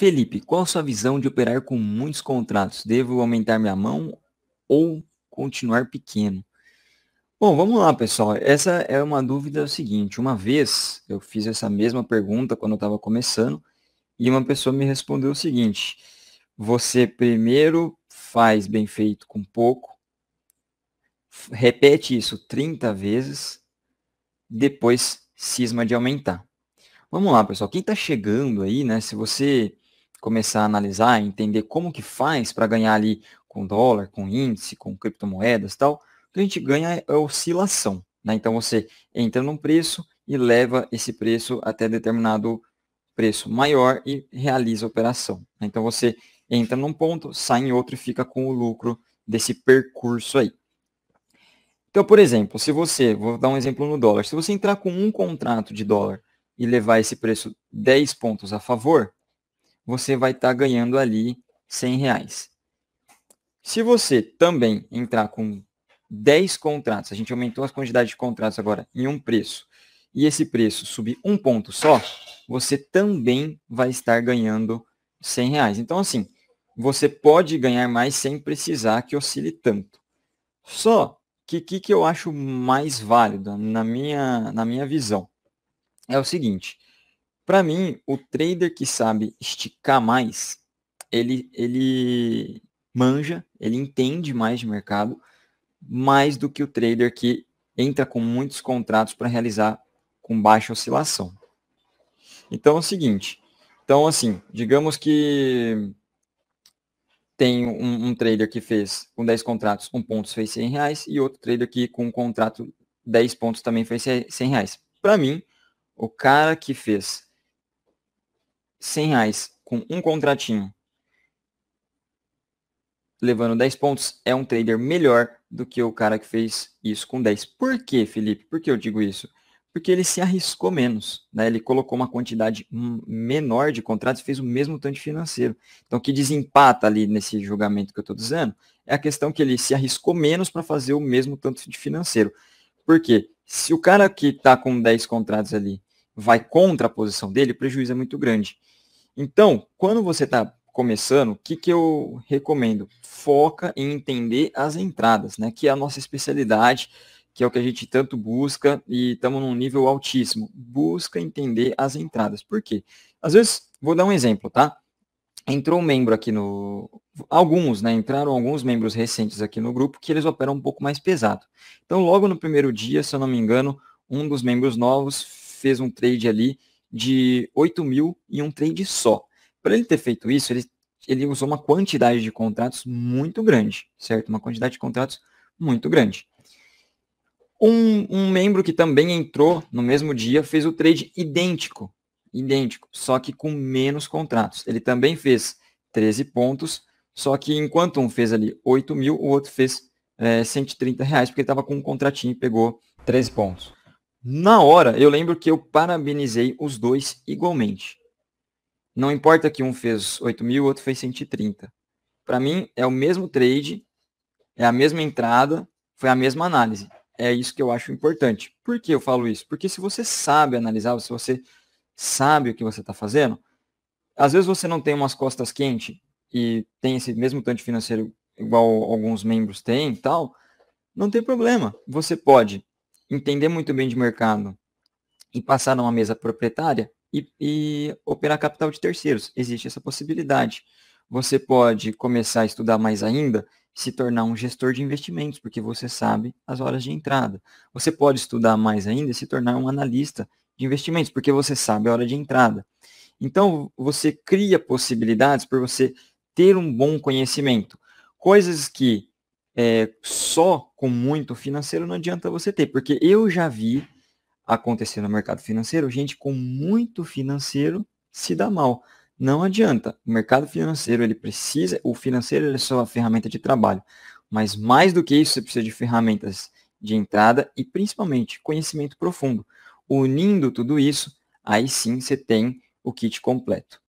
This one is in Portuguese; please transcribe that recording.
Felipe, qual a sua visão de operar com muitos contratos? Devo aumentar minha mão ou continuar pequeno? Bom, vamos lá, pessoal. Essa é uma dúvida seguinte. Uma vez eu fiz essa mesma pergunta quando eu estava começando e uma pessoa me respondeu o seguinte: você primeiro faz bem feito com pouco, repete isso 30 vezes, depois cisma de aumentar. Vamos lá, pessoal. Quem está chegando aí, né? Se você começar a analisar, entender como que faz para ganhar ali com dólar, com índice, com criptomoedas e tal, o que a gente ganha é oscilação. Né? Então você entra num preço e leva esse preço até determinado preço maior e realiza a operação. Né? Então você entra num ponto, sai em outro e fica com o lucro desse percurso aí. Então, por exemplo, se você, vou dar um exemplo no dólar, se você entrar com um contrato de dólar e levar esse preço 10 pontos a favor, você vai estar tá ganhando ali 100 reais. Se você também entrar com 10 contratos, a gente aumentou a quantidade de contratos agora em um preço, e esse preço subir um ponto só, você também vai estar ganhando 100 reais. Então, assim, você pode ganhar mais sem precisar que oscile tanto. Só que o que, que eu acho mais válido na minha, na minha visão é o seguinte, para mim, o trader que sabe esticar mais, ele, ele manja, ele entende mais de mercado, mais do que o trader que entra com muitos contratos para realizar com baixa oscilação. Então é o seguinte, então assim, digamos que tem um, um trader que fez com 10 contratos, um ponto fez 100 reais e outro trader que com um contrato 10 pontos também fez 100 reais. Para mim, o cara que fez 100 reais com um contratinho, levando 10 pontos, é um trader melhor do que o cara que fez isso com 10. Por que, Felipe? Por que eu digo isso? Porque ele se arriscou menos, né? Ele colocou uma quantidade menor de contratos e fez o mesmo tanto financeiro. Então, o que desempata ali nesse julgamento que eu estou dizendo é a questão que ele se arriscou menos para fazer o mesmo tanto de financeiro. Por quê? Se o cara que está com 10 contratos ali vai contra a posição dele, o prejuízo é muito grande. Então, quando você está começando, o que, que eu recomendo? Foca em entender as entradas, né? Que é a nossa especialidade, que é o que a gente tanto busca e estamos num nível altíssimo. Busca entender as entradas. Por quê? Às vezes, vou dar um exemplo, tá? Entrou um membro aqui no. Alguns, né? Entraram alguns membros recentes aqui no grupo que eles operam um pouco mais pesado. Então, logo no primeiro dia, se eu não me engano, um dos membros novos fez um trade ali de 8 mil em um trade só. Para ele ter feito isso, ele, ele usou uma quantidade de contratos muito grande, certo? Uma quantidade de contratos muito grande. Um, um membro que também entrou no mesmo dia fez o trade idêntico, idêntico, só que com menos contratos. Ele também fez 13 pontos, só que enquanto um fez ali 8 mil, o outro fez é, 130 reais, porque estava com um contratinho e pegou 13 pontos. Na hora, eu lembro que eu parabenizei os dois igualmente. Não importa que um fez 8 mil, o outro fez 130. Para mim, é o mesmo trade, é a mesma entrada, foi a mesma análise. É isso que eu acho importante. Por que eu falo isso? Porque se você sabe analisar, se você sabe o que você está fazendo, às vezes você não tem umas costas quentes e tem esse mesmo tanto financeiro igual alguns membros têm e tal, não tem problema. Você pode entender muito bem de mercado e passar numa mesa proprietária e, e operar capital de terceiros. Existe essa possibilidade. Você pode começar a estudar mais ainda, se tornar um gestor de investimentos, porque você sabe as horas de entrada. Você pode estudar mais ainda e se tornar um analista de investimentos, porque você sabe a hora de entrada. Então, você cria possibilidades por você ter um bom conhecimento. Coisas que é, só com muito financeiro não adianta você ter, porque eu já vi acontecer no mercado financeiro, gente com muito financeiro se dá mal. Não adianta. O mercado financeiro, ele precisa, o financeiro ele é só a ferramenta de trabalho, mas mais do que isso, você precisa de ferramentas de entrada e principalmente conhecimento profundo. Unindo tudo isso, aí sim você tem o kit completo.